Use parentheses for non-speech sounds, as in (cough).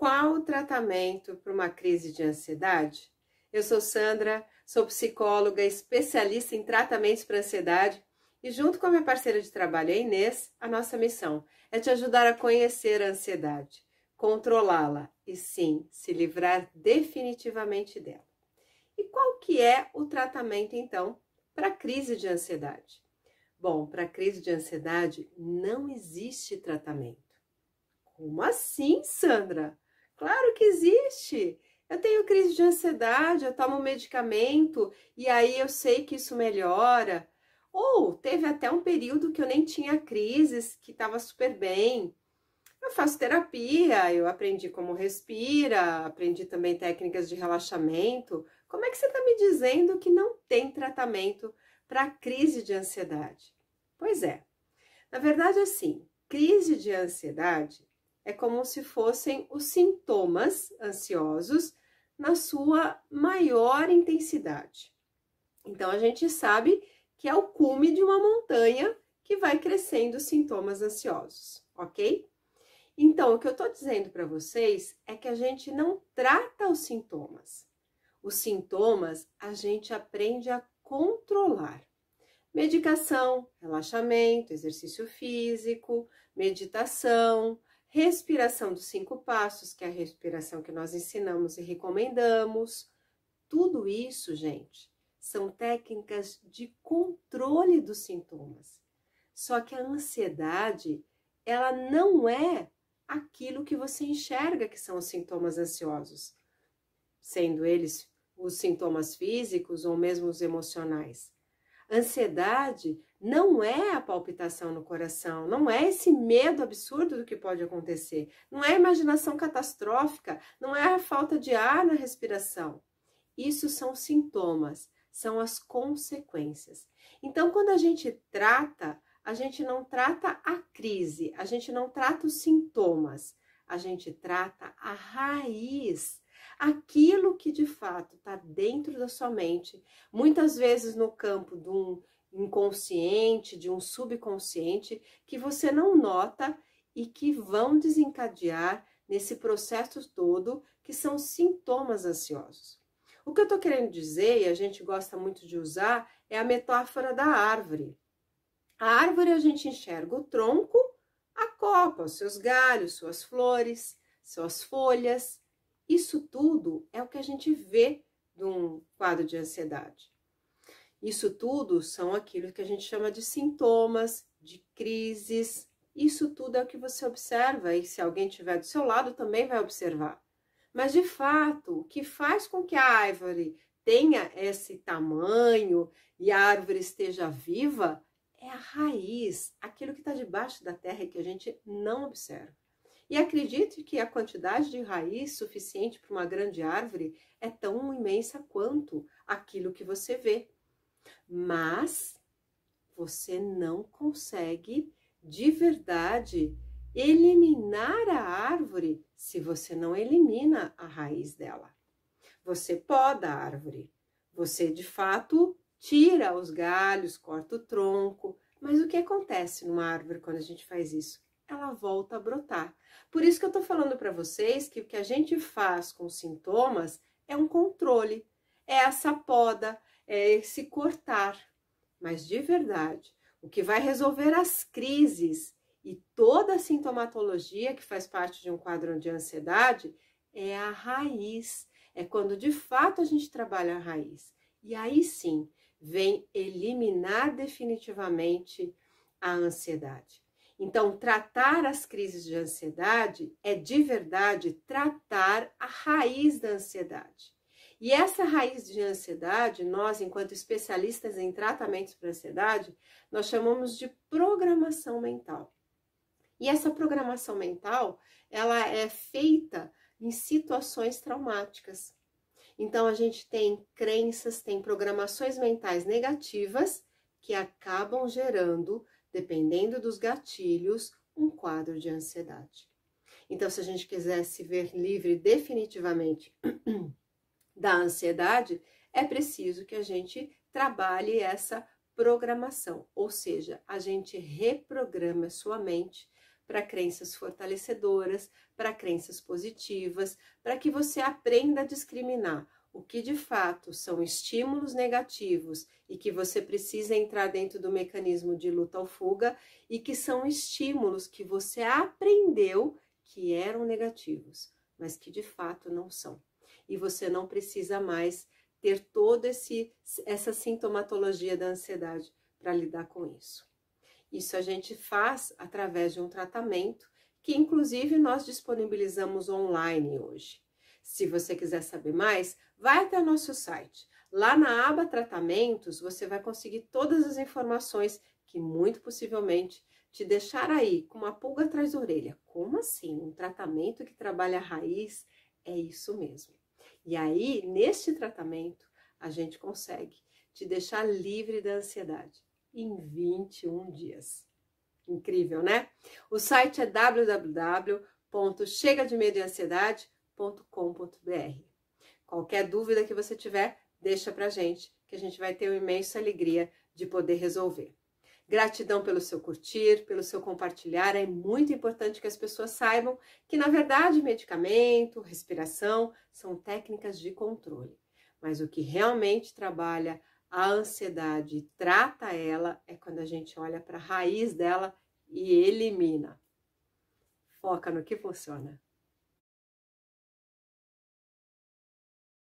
Qual o tratamento para uma crise de ansiedade? Eu sou Sandra, sou psicóloga especialista em tratamentos para ansiedade e junto com a minha parceira de trabalho, a Inês, a nossa missão é te ajudar a conhecer a ansiedade, controlá-la e sim, se livrar definitivamente dela. E qual que é o tratamento então para a crise de ansiedade? Bom, para a crise de ansiedade não existe tratamento. Como assim, Sandra? Claro que existe. Eu tenho crise de ansiedade, eu tomo medicamento e aí eu sei que isso melhora. Ou teve até um período que eu nem tinha crises, que estava super bem. Eu faço terapia, eu aprendi como respira, aprendi também técnicas de relaxamento. Como é que você está me dizendo que não tem tratamento para crise de ansiedade? Pois é. Na verdade, assim, crise de ansiedade é como se fossem os sintomas ansiosos na sua maior intensidade. Então, a gente sabe que é o cume de uma montanha que vai crescendo os sintomas ansiosos, ok? Então, o que eu estou dizendo para vocês é que a gente não trata os sintomas. Os sintomas a gente aprende a controlar. Medicação, relaxamento, exercício físico, meditação, Respiração dos cinco passos, que é a respiração que nós ensinamos e recomendamos. Tudo isso, gente, são técnicas de controle dos sintomas. Só que a ansiedade, ela não é aquilo que você enxerga que são os sintomas ansiosos, sendo eles os sintomas físicos ou mesmo os emocionais. Ansiedade não é a palpitação no coração, não é esse medo absurdo do que pode acontecer, não é a imaginação catastrófica, não é a falta de ar na respiração. Isso são sintomas, são as consequências. Então, quando a gente trata, a gente não trata a crise, a gente não trata os sintomas, a gente trata a raiz aquilo que de fato está dentro da sua mente, muitas vezes no campo de um inconsciente, de um subconsciente, que você não nota e que vão desencadear nesse processo todo, que são sintomas ansiosos. O que eu estou querendo dizer, e a gente gosta muito de usar, é a metáfora da árvore. A árvore a gente enxerga o tronco, a copa, os seus galhos, suas flores, suas folhas, isso tudo é o que a gente vê de um quadro de ansiedade. Isso tudo são aquilo que a gente chama de sintomas, de crises. Isso tudo é o que você observa e se alguém estiver do seu lado também vai observar. Mas de fato, o que faz com que a árvore tenha esse tamanho e a árvore esteja viva é a raiz, aquilo que está debaixo da terra e que a gente não observa. E acredite que a quantidade de raiz suficiente para uma grande árvore é tão imensa quanto aquilo que você vê. Mas você não consegue de verdade eliminar a árvore se você não elimina a raiz dela. Você poda a árvore, você de fato tira os galhos, corta o tronco, mas o que acontece numa árvore quando a gente faz isso? ela volta a brotar. Por isso que eu tô falando para vocês que o que a gente faz com sintomas é um controle, é essa poda, é esse cortar. Mas de verdade, o que vai resolver as crises e toda a sintomatologia que faz parte de um quadro de ansiedade é a raiz. É quando de fato a gente trabalha a raiz. E aí sim, vem eliminar definitivamente a ansiedade. Então, tratar as crises de ansiedade é de verdade tratar a raiz da ansiedade. E essa raiz de ansiedade, nós, enquanto especialistas em tratamentos para ansiedade, nós chamamos de programação mental. E essa programação mental, ela é feita em situações traumáticas. Então, a gente tem crenças, tem programações mentais negativas que acabam gerando dependendo dos gatilhos, um quadro de ansiedade. Então, se a gente quiser se ver livre definitivamente (clears throat) da ansiedade, é preciso que a gente trabalhe essa programação, ou seja, a gente reprograma sua mente para crenças fortalecedoras, para crenças positivas, para que você aprenda a discriminar o que de fato são estímulos negativos e que você precisa entrar dentro do mecanismo de luta ou fuga e que são estímulos que você aprendeu que eram negativos, mas que de fato não são. E você não precisa mais ter toda essa sintomatologia da ansiedade para lidar com isso. Isso a gente faz através de um tratamento que, inclusive, nós disponibilizamos online hoje. Se você quiser saber mais, vai até nosso site. Lá na aba Tratamentos, você vai conseguir todas as informações que muito possivelmente te deixar aí com uma pulga atrás da orelha. Como assim? Um tratamento que trabalha a raiz? É isso mesmo. E aí, neste tratamento, a gente consegue te deixar livre da ansiedade em 21 dias. Incrível, né? O site é www.chegademedoeansiedade.com Qualquer dúvida que você tiver, deixa a gente, que a gente vai ter uma imensa alegria de poder resolver. Gratidão pelo seu curtir, pelo seu compartilhar. É muito importante que as pessoas saibam que, na verdade, medicamento, respiração são técnicas de controle. Mas o que realmente trabalha a ansiedade e trata ela é quando a gente olha para a raiz dela e elimina. Foca no que funciona.